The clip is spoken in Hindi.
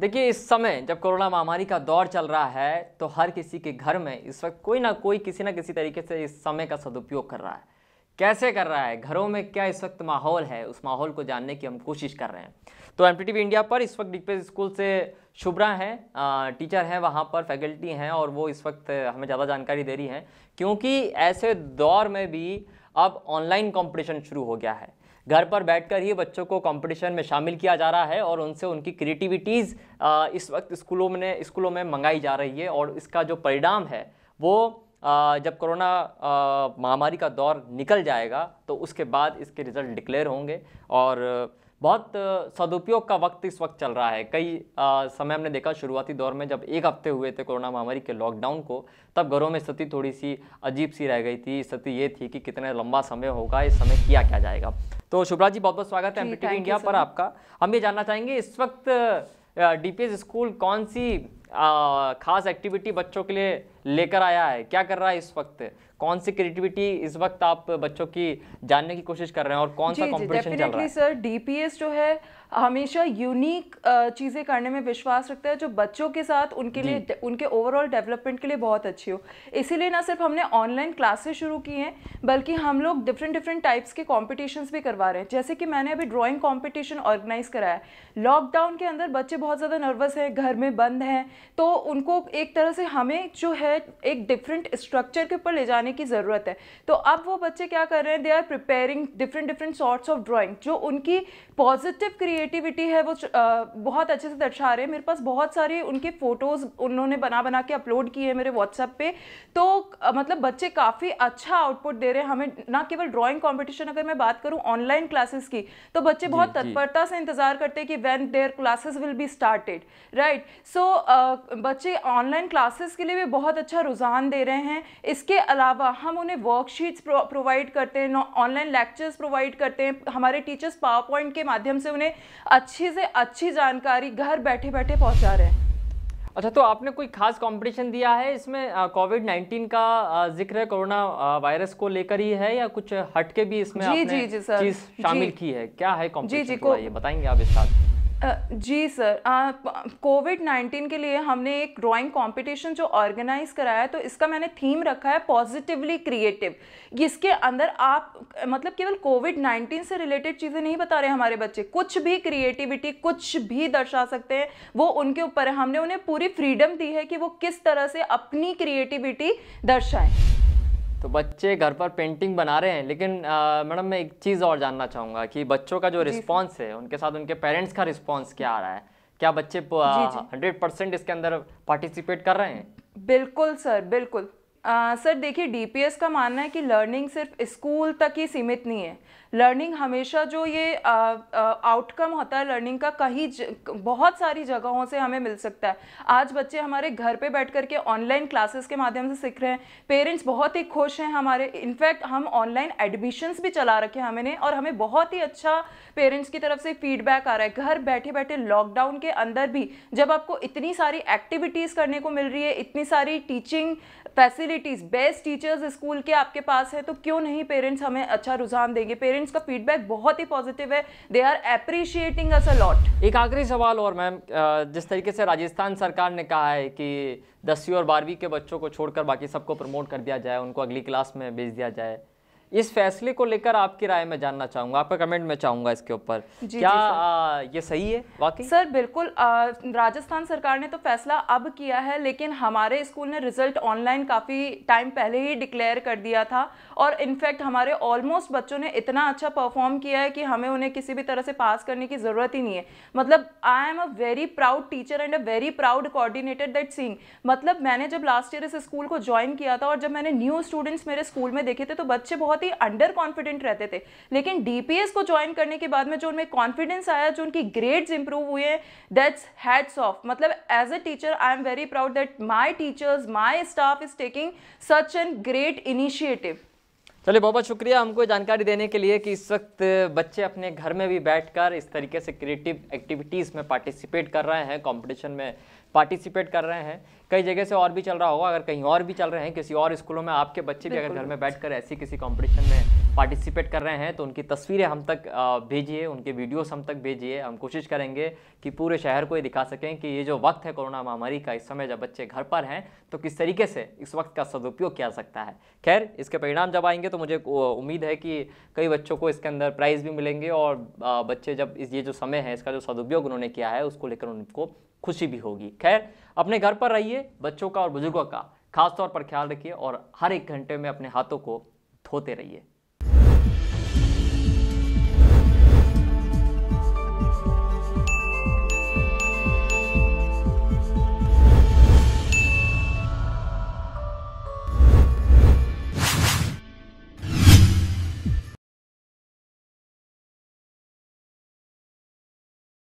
देखिए इस समय जब कोरोना महामारी का दौर चल रहा है तो हर किसी के घर में इस वक्त कोई ना कोई किसी ना किसी तरीके से इस समय का सदुपयोग कर रहा है कैसे कर रहा है घरों में क्या इस वक्त माहौल है उस माहौल को जानने की हम कोशिश कर रहे हैं तो एम इंडिया पर इस वक्त डिपेज स्कूल से शुभ्रा हैं टीचर हैं वहाँ पर फैकल्टी हैं और वो इस वक्त हमें ज़्यादा जानकारी दे रही हैं क्योंकि ऐसे दौर में भी अब ऑनलाइन कॉम्पिटिशन शुरू हो गया है घर पर बैठकर ही बच्चों को कंपटीशन में शामिल किया जा रहा है और उनसे उनकी क्रिएटिविटीज़ इस वक्त स्कूलों में स्कूलों में मंगाई जा रही है और इसका जो परिणाम है वो जब कोरोना महामारी का दौर निकल जाएगा तो उसके बाद इसके रिज़ल्ट डिक्लेयर होंगे और बहुत सदुपयोग का वक्त इस वक्त चल रहा है कई आ, समय हमने देखा शुरुआती दौर में जब एक हफ्ते हुए थे कोरोना महामारी के लॉकडाउन को तब घरों में स्थिति थोड़ी सी अजीब सी रह गई थी स्थिति ये थी कि कितने लंबा समय होगा इस समय किया क्या जाएगा तो शुभराज जी बहुत बहुत स्वागत है एमपीटी इंडिया पर आपका हम ये जानना चाहेंगे इस वक्त डीपीएस स्कूल कौन सी खास एक्टिविटी बच्चों के लिए लेकर आया है क्या कर रहा है इस वक्त कौन सी क्रिएटिविटी इस वक्त आप बच्चों की जानने की कोशिश कर रहे हैं और कौन सा कॉम्पिटिशन चल रहा है सर डीपीएस जो है हमेशा यूनिक चीज़ें करने में विश्वास रखता है जो बच्चों के साथ उनके लिए उनके ओवरऑल डेवलपमेंट के लिए बहुत अच्छी हो इसीलिए ना सिर्फ हमने ऑनलाइन क्लासेस शुरू की हैं बल्कि हम लोग डिफरेंट डिफरेंट टाइप्स के कॉम्पिटिशन्स भी करवा रहे हैं जैसे कि मैंने अभी ड्राॅइंग कॉम्पिटिशन ऑर्गेनाइज़ कराया लॉकडाउन के अंदर बच्चे बहुत ज़्यादा नर्वस हैं घर में बंद हैं तो उनको एक तरह से हमें जो है एक डिफरेंट स्ट्रक्चर के ऊपर ले जाने की ज़रूरत है तो अब वो बच्चे क्या कर रहे हैं they are preparing different different sorts of drawing जो उनकी पॉजिटिव क्रिएट क्रिएटिविटी है वो बहुत अच्छे से दर्शा रहे हैं मेरे पास बहुत सारे उनके फ़ोटोज़ उन्होंने बना बना के अपलोड किए हैं मेरे व्हाट्सएप पे तो मतलब बच्चे काफ़ी अच्छा आउटपुट दे रहे हैं हमें ना केवल ड्राइंग कंपटीशन अगर मैं बात करूँ ऑनलाइन क्लासेस की तो बच्चे बहुत तत्परता से इंतज़ार करते हैं कि when their classes will be started right so बच्चे ऑनलाइन क्लासेस के लिए भी बहुत अच्छा रुझान दे रहे हैं इसके अलावा हम उन्हें वर्कशीट्स प्रोवाइड करते हैं ऑनलाइन लेक्चर्स प्रोवाइड करते हैं हमारे टीचर्स पावर पॉइंट के माध्यम से उन्हें अच्छी से अच्छी जानकारी घर बैठे बैठे पहुंचा रहे हैं अच्छा तो आपने कोई खास कंपटीशन दिया है इसमें कोविड नाइन्टीन का जिक्र है कोरोना वायरस को लेकर ही है या कुछ हटके भी इसमें जी, आपने जी, जी, सर, चीज शामिल की है क्या है कॉम्पिटिशन जी, जी, को, ये बताएंगे आप इस साथ जी सर कोविड नाइन्टीन के लिए हमने एक ड्राइंग कंपटीशन जो ऑर्गेनाइज कराया तो इसका मैंने थीम रखा है पॉजिटिवली क्रिएटिव जिसके अंदर आप मतलब केवल कोविड नाइन्टीन से रिलेटेड चीज़ें नहीं बता रहे हमारे बच्चे कुछ भी क्रिएटिविटी कुछ भी दर्शा सकते हैं वो उनके ऊपर है हमने उन्हें पूरी फ्रीडम दी है कि वो किस तरह से अपनी क्रिएटिविटी दर्शाएं तो बच्चे घर पर पेंटिंग बना रहे हैं लेकिन मैडम मैं एक चीज़ और जानना चाहूँगा कि बच्चों का जो रिस्पॉन्स है उनके साथ उनके पेरेंट्स का रिस्पॉन्स क्या आ रहा है क्या बच्चे हंड्रेड परसेंट इसके अंदर पार्टिसिपेट कर रहे हैं बिल्कुल सर बिल्कुल आ, सर देखिए डीपीएस का मानना है कि लर्निंग सिर्फ स्कूल तक ही सीमित नहीं है लर्निंग हमेशा जो ये आउटकम होता है लर्निंग का कहीं बहुत सारी जगहों से हमें मिल सकता है आज बच्चे हमारे घर पे बैठ करके ऑनलाइन क्लासेस के माध्यम से सीख रहे हैं पेरेंट्स बहुत ही खुश हैं हमारे इनफैक्ट हम ऑनलाइन एडमिशन्स भी चला रखे हैं हमने और हमें बहुत ही अच्छा पेरेंट्स की तरफ से फीडबैक आ रहा है घर बैठे बैठे लॉकडाउन के अंदर भी जब आपको इतनी सारी एक्टिविटीज़ करने को मिल रही है इतनी सारी teaching facilities best teachers school के आपके पास है तो क्यों नहीं पेरेंट्स हमें अच्छा रुझान देंगे पेरेंट्स स्टूडेंट्स का फीडबैक बहुत ही पॉजिटिव है they are appreciating us a lot एक आखिरी सवाल और मैम जिस तरीके से राजस्थान सरकार ने कहा है कि दसवीं और बारहवीं के बच्चों को छोड़कर बाकी सबको प्रमोट कर दिया जाए उनको अगली क्लास में भेज दिया जाए इस फैसले को लेकर आपकी राय में जानना चाहूंगा आपका कमेंट में चाहूंगा इसके ऊपर क्या आ, ये सही है वाकई सर बिल्कुल राजस्थान सरकार ने तो फैसला अब किया है लेकिन हमारे स्कूल ने रिजल्ट ऑनलाइन काफ़ी टाइम पहले ही डिक्लेयर कर दिया था और इनफैक्ट हमारे ऑलमोस्ट बच्चों ने इतना अच्छा परफॉर्म किया है कि हमें उन्हें किसी भी तरह से पास करने की ज़रूरत ही नहीं है मतलब I am a very proud teacher and a very proud coordinator that seeing मतलब मैंने जब लास्ट ईयर इस स्कूल को ज्वाइन किया था और जब मैंने न्यू स्टूडेंट्स मेरे स्कूल में देखे थे तो बच्चे बहुत बहुत ही अंडर कॉन्फिडेंट रहते थे लेकिन डीपीएस को ज्वाइन करने के बाद में जो उनमें कॉन्फिडेंस आया जो उनकी ग्रेड्स इंप्रूव हुए हैं दैट्स हैड्स ऑफ मतलब as a teacher I am very proud that my teachers my staff is taking such an great initiative चलिए बहुत बहुत शुक्रिया हमको जानकारी देने के लिए कि इस वक्त बच्चे अपने घर में भी बैठकर इस तरीके से क्रिएटिव एक्टिविटीज़ में पार्टिसिपेट कर रहे हैं कंपटीशन में पार्टिसिपेट कर रहे हैं कई जगह से और भी चल रहा होगा अगर कहीं और भी चल रहे हैं किसी और स्कूलों में आपके बच्चे भी अगर घर में कर ऐसी किसी कॉम्पिटिशन में पार्टिसिपेट कर रहे हैं तो उनकी तस्वीरें हम तक भेजिए उनके वीडियोस हम तक भेजिए हम कोशिश करेंगे कि पूरे शहर को ये दिखा सकें कि ये जो वक्त है कोरोना महामारी का इस समय जब बच्चे घर पर हैं तो किस तरीके से इस वक्त का सदुपयोग किया सकता है खैर इसके परिणाम जब आएंगे तो मुझे उम्मीद है कि कई बच्चों को इसके अंदर प्राइज़ भी मिलेंगे और बच्चे जब इस ये जो समय है इसका जो सदुपयोग उन्होंने किया है उसको लेकर उनको खुशी भी होगी खैर अपने घर पर रहिए बच्चों का और बुजुर्गों का खासतौर पर ख्याल रखिए और हर एक घंटे में अपने हाथों को धोते रहिए